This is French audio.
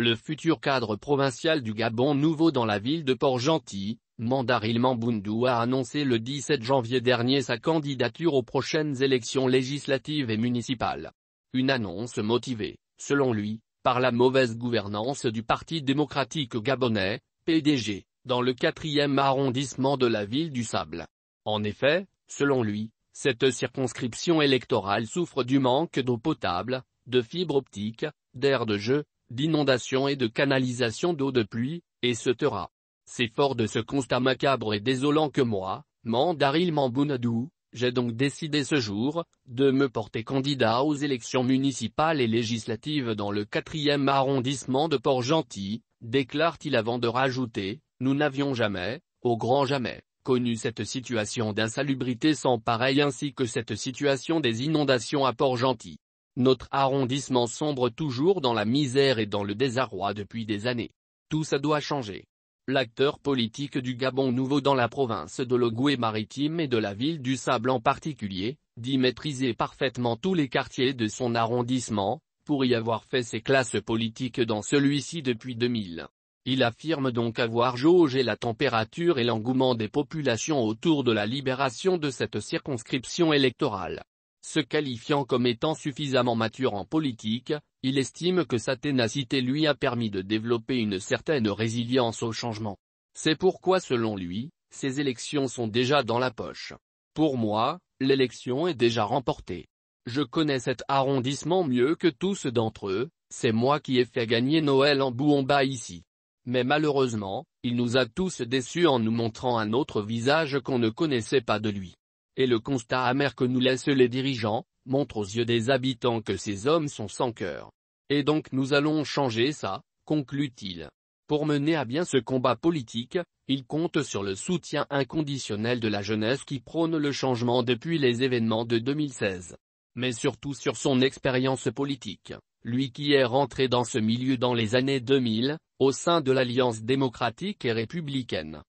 le futur cadre provincial du Gabon nouveau dans la ville de Port-Gentil, Mandaril Mambundu a annoncé le 17 janvier dernier sa candidature aux prochaines élections législatives et municipales. Une annonce motivée, selon lui, par la mauvaise gouvernance du Parti démocratique gabonais, PDG, dans le quatrième arrondissement de la ville du Sable. En effet, selon lui, cette circonscription électorale souffre du manque d'eau potable, de fibres optiques, d'air de jeu, d'inondations et de canalisation d'eau de pluie, et se tera C'est fort de ce constat macabre et désolant que moi, Mandaril Mambounadou, j'ai donc décidé ce jour, de me porter candidat aux élections municipales et législatives dans le quatrième arrondissement de Port-Gentil, déclare-t-il avant de rajouter, nous n'avions jamais, au grand jamais, connu cette situation d'insalubrité sans pareil ainsi que cette situation des inondations à Port-Gentil. Notre arrondissement sombre toujours dans la misère et dans le désarroi depuis des années. Tout ça doit changer. L'acteur politique du Gabon nouveau dans la province de Logoué-Maritime et de la ville du Sable en particulier, dit maîtriser parfaitement tous les quartiers de son arrondissement, pour y avoir fait ses classes politiques dans celui-ci depuis 2000. Il affirme donc avoir jaugé la température et l'engouement des populations autour de la libération de cette circonscription électorale. Se qualifiant comme étant suffisamment mature en politique, il estime que sa ténacité lui a permis de développer une certaine résilience au changement. C'est pourquoi selon lui, ces élections sont déjà dans la poche. Pour moi, l'élection est déjà remportée. Je connais cet arrondissement mieux que tous d'entre eux, c'est moi qui ai fait gagner Noël en bas ici. Mais malheureusement, il nous a tous déçus en nous montrant un autre visage qu'on ne connaissait pas de lui et le constat amer que nous laissent les dirigeants, montre aux yeux des habitants que ces hommes sont sans cœur. Et donc nous allons changer ça, conclut-il. Pour mener à bien ce combat politique, il compte sur le soutien inconditionnel de la jeunesse qui prône le changement depuis les événements de 2016. Mais surtout sur son expérience politique, lui qui est rentré dans ce milieu dans les années 2000, au sein de l'Alliance démocratique et républicaine.